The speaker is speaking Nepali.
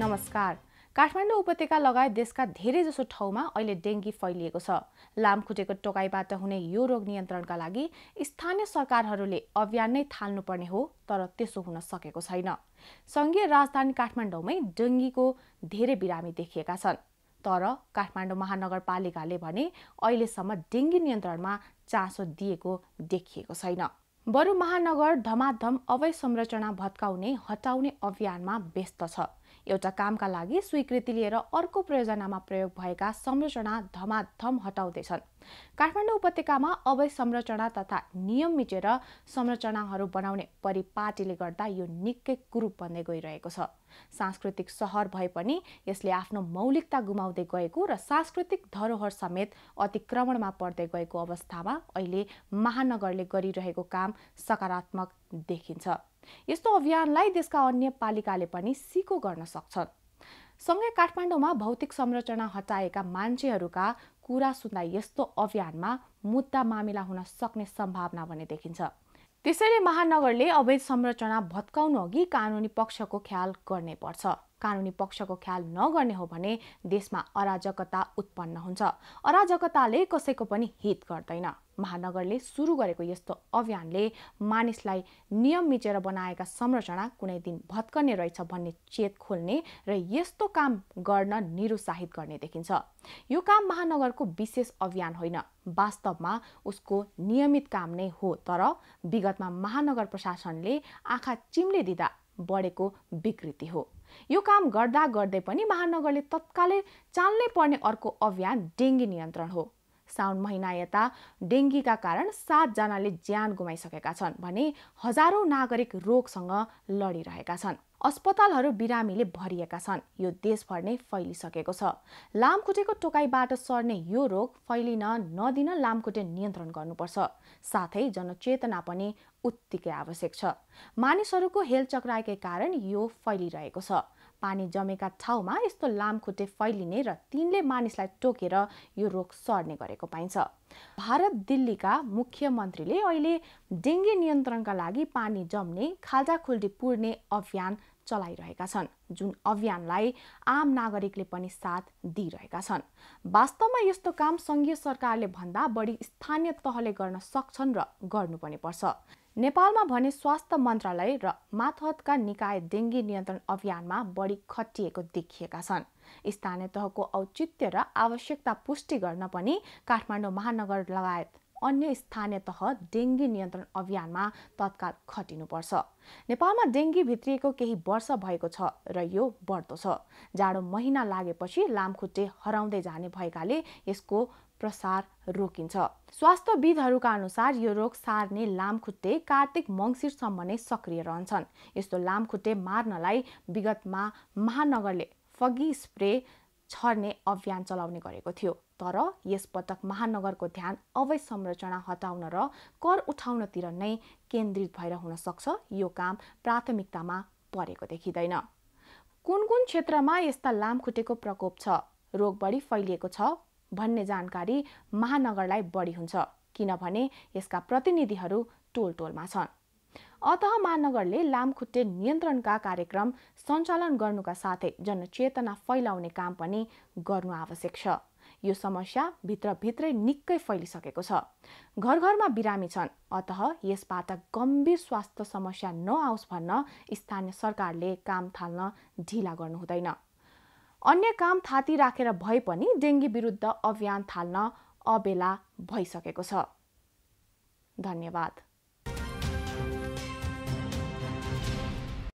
नमस्कार काठमाडौँ उपत्यका लगायत देशका धेरैजसो ठाउँमा अहिले डेङ्गी फैलिएको छ लामखुट्टेको टोकाइबाट हुने यो रोग नियन्त्रणका लागि स्थानीय सरकारहरूले अभियान नै थाल्नुपर्ने हो तर त्यसो हुन सकेको छैन सङ्घीय राजधानी काठमाडौँमै डेङ्गीको धेरै बिरामी देखिएका छन् तर काठमाडौँ महानगरपालिकाले भने अहिलेसम्म डेङ्गी नियन्त्रणमा चासो दिएको देखिएको छैन बरु महानगर धमाधम अवय संरचना भत्काउने हटाउने अभियानमा व्यस्त छ एउटा कामका लागि स्वीकृति लिएर अर्को प्रयोजनामा प्रयोग भएका संरचना धमाधम हटाउँदैछन् काठमाडौँ उपत्यकामा अवैध संरचना तथा नियम मिचेर संरचनाहरू बनाउने परिपाटीले गर्दा यो निकै कुरूप बन्दै गइरहेको छ सांस्कृतिक सहर भए पनि यसले आफ्नो मौलिकता गुमाउँदै गएको र सांस्कृतिक धरोहर समेत अतिक्रमणमा पर्दै गएको अवस्थामा अहिले महानगरले गरिरहेको काम सकारात्मक देखिन्छ यस्तो अभियानलाई देशका अन्य पालिकाले पनि सिको गर्न सक्छन् सँगै काठमाडौँमा भौतिक संरचना हटाएका मान्छेहरूका कुरा सुन्दा यस्तो अभियानमा मुद्दा मामिला हुन सक्ने सम्भावना भने देखिन्छ त्यसैले महानगरले अवैध संरचना भत्काउनु अघि कानुनी पक्षको ख्याल गर्ने पर्छ कानुनी पक्षको ख्याल नगर्ने हो भने देशमा अराजकता उत्पन्न हुन्छ अराजकताले कसैको पनि हित गर्दैन महानगरले सुरु गरेको यस्तो अभियानले मानिसलाई नियम मिचेर बनाएका संरचना कुनै दिन भत्कने रहेछ भन्ने चेत खोल्ने र यस्तो काम गर्न निरुत्साहित गर्ने देखिन्छ यो काम महानगरको विशेष अभियान होइन वास्तवमा उसको नियमित काम नै हो तर विगतमा महानगर प्रशासनले आँखा चिम्ले दिँदा बढेको विकृति हो यो काम गर्दा गर्दै पनि महानगरले तत्कालै चाल्नै पर्ने अर्को अभियान डेङ्गी नियन्त्रण हो साउन महिना यता डेङ्गीका कारण सातजनाले ज्यान गुमाइसकेका छन् भने हजारौँ नागरिक रोगसँग लडिरहेका छन् अस्पतालहरू बिरामीले भरिएका छन् यो देशभर नै फैलिसकेको छ लामखुट्टेको टोकाइबाट सर्ने यो रोग फैलिन नदिन लामखुट्टे नियन्त्रण गर्नुपर्छ साथै जनचेतना पनि उत्तिकै आवश्यक छ मानिसहरूको हेल्थ चक्राएकै कारण यो फैलिरहेको छ पानी जमेका ठाउँमा यस्तो लामखुट्टे फैलिने र तिनले मानिसलाई टोकेर यो रोग सर्ने गरेको पाइन्छ भारत दिल्लीका मुख्यमन्त्रीले अहिले डेङ्गी नियन्त्रणका लागि पानी जम्ने खाजाखुल्डी पुर्ने अभियान चलाइरहेका छन् जुन अभियानलाई आम नागरिकले पनि साथ दिइरहेका छन् वास्तवमा यस्तो काम सङ्घीय सरकारले भन्दा बढी स्थानीय तहले गर्न सक्छन् र गर्नु पनि पर्छ नेपालमा भने स्वास्थ्य मन्त्रालय र मातहतका निकाय डेङ्गी नियन्त्रण अभियानमा बढी खटिएको देखिएका छन् स्थानीय तहको औचित्य र आवश्यकता पुष्टि गर्न पनि काठमाडौँ महानगर लगायत अन्य स्थानीय तह डेङ्गी नियन्त्रण अभियानमा तत्काल खटिनुपर्छ नेपालमा डेङ्गी भित्रिएको केही वर्ष भएको छ र यो बढ्दो छ जाडो महिना लागेपछि लामखुट्टे हराउँदै जाने भएकाले यसको प्रसार रोकिन्छ स्वास्थ्यविदहरूका अनुसार यो रोग सार्ने लामखुट्टे कार्तिक मङ्सिरसम्म नै सक्रिय रहन्छन् यस्तो लामखुट्टे मार्नलाई विगतमा महानगरले फगी स्प्रे छर्ने अभियान चलाउने गरेको थियो तर यसपटक महानगरको ध्यान अवैध संरचना हटाउन र कर उठाउनतिर नै केन्द्रित भएर हुन सक्छ यो काम प्राथमिकतामा परेको देखिँदैन कुन कुन क्षेत्रमा यस्ता लामखुट्टेको प्रकोप छ रोग बढी फैलिएको छ भन्ने जानकारी महानगरलाई बढी हुन्छ किनभने यसका प्रतिनिधिहरू टोल टोलमा छन् अत महानगरले लामखुट्टे नियन्त्रणका कार्यक्रम सञ्चालन गर्नुका साथै जनचेतना फैलाउने काम पनि गर्नु आवश्यक छ यो समस्या भित्रभित्रै निकै फैलिसकेको छ घर घरमा बिरामी छन् अत यसबाट गम्भीर स्वास्थ्य समस्या नआओस् भन्न स्थानीय सरकारले काम थाल्न ढिला गर्नु हुँदैन अन्य काम थाती राखेर भए पनि डेङ्गी विरुद्ध अभियान थाल्न अबेला भइसकेको छ धन्यवाद